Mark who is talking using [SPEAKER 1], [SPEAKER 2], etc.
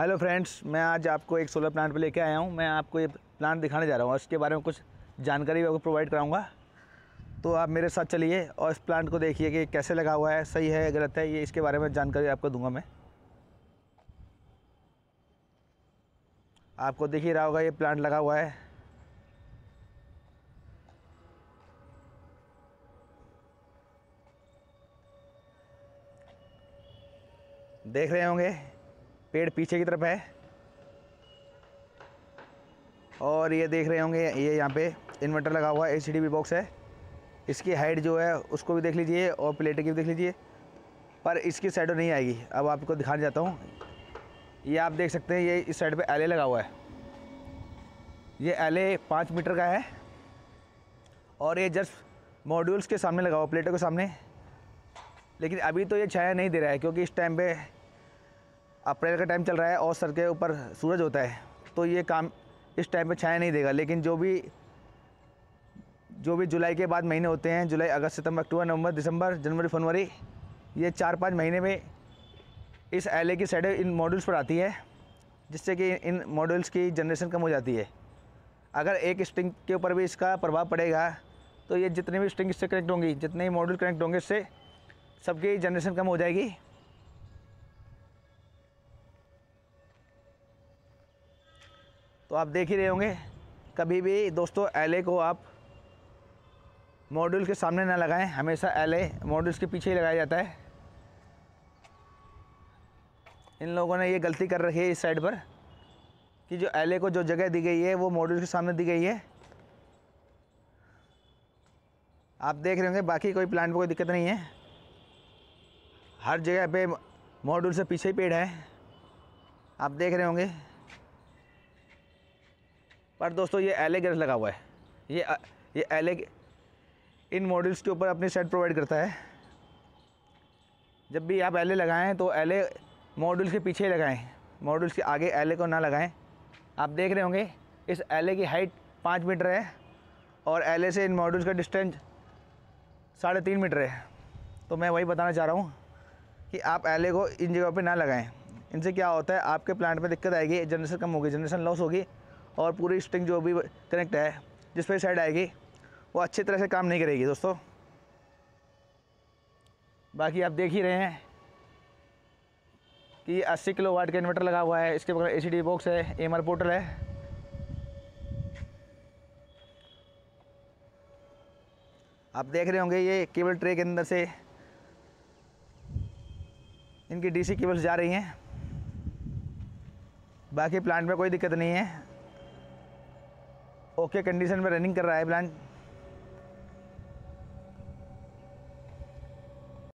[SPEAKER 1] hello friends मैं आज आपको एक सोलर प्लांट पर लेके आया हूँ मैं आपको ये प्लांट दिखाने जा रहा हूँ इसके बारे में कुछ जानकारी आपको प्रोवाइड कराऊंगा तो आप मेरे साथ चलिए और इस प्लांट को देखिए कि कैसे लगा हुआ है सही है गलत है ये इसके बारे में जानकारी आपको दूंगा मैं आपको देख ही रहा होगा ये प्लांट लगा हुआ है देख रहे होंगे पेड़ पीछे की तरफ है और ये देख रहे होंगे ये यहाँ पे इन्वर्टर लगा हुआ है एच डी बॉक्स है इसकी हाइट जो है उसको भी देख लीजिए और प्लेटें की भी देख लीजिए पर इसकी साइडों नहीं आएगी अब आपको दिखाने जाता हूँ ये आप देख सकते हैं ये इस साइड पे एले लगा हुआ है ये एले पाँच मीटर का है और ये जस्ट मॉड्यूल्स के सामने लगा हुआ प्लेटों के सामने लेकिन अभी तो ये छाया नहीं दे रहा है क्योंकि इस टाइम पर अप्रैल का टाइम चल रहा है और सर के ऊपर सूरज होता है तो ये काम इस टाइम पे छाया नहीं देगा लेकिन जो भी जो भी जुलाई के बाद महीने होते हैं जुलाई अगस्त सितंबर अक्टूबर नवंबर दिसंबर जनवरी फरवरी ये चार पाँच महीने में इस एल की साइड इन मॉड्यूल्स पर आती है जिससे कि इन मॉड्यूल्स की जनरेशन कम हो जाती है अगर एक स्ट्रिंग के ऊपर भी इसका प्रभाव पड़ेगा तो ये जितने भी स्ट्रिंग इससे कनेक्ट होंगी जितने भी मॉड्यूल कनेक्ट होंगे इससे सबकी जनरेशन कम हो जाएगी तो आप देख ही रहे होंगे कभी भी दोस्तों एले को आप मॉड्यूल के सामने ना लगाएं हमेशा एले मॉड्यूल्स के पीछे ही लगाया जाता है इन लोगों ने ये गलती कर रखी है इस साइड पर कि जो एले को जो जगह दी गई है वो मॉड्यूल के सामने दी गई है आप देख रहे होंगे बाकी कोई प्लांट में कोई दिक्कत नहीं है हर जगह पे मॉड्यूल से पीछे ही पेड़ है आप देख रहे होंगे पर दोस्तों ये एले ग्रेस लगा हुआ है ये ये एले इन मॉडल्स के ऊपर अपनी सेट प्रोवाइड करता है जब भी आप एले लगाएं तो एले मॉडल्स के पीछे लगाएं मॉडल्स के आगे एले को ना लगाएं आप देख रहे होंगे इस एले की हाइट पाँच मीटर है और एले से इन मॉडल्स का डिस्टेंस साढ़े तीन मीटर है तो मैं वही बताना चाह रहा हूँ कि आप एले को इन जगह पर ना लगाएं इनसे क्या होता है आपके प्लांट में दिक्कत आएगी जनरेशन कम होगी जनरेशन लॉस होगी और पूरी स्ट्रिंग जो भी कनेक्ट है जिस पर साइड आएगी वो अच्छी तरह से काम नहीं करेगी दोस्तों बाकी आप देख ही रहे हैं कि 80 किलो वाट का इन्वर्टर लगा हुआ है इसके बगल ए बॉक्स है एम आर पोर्टल है आप देख रहे होंगे ये केबल ट्रे के अंदर से इनकी डीसी केबल्स जा रही हैं बाकी प्लांट में कोई दिक्कत नहीं है ओके कंडीशन में रनिंग कर रहा है ब्लैंड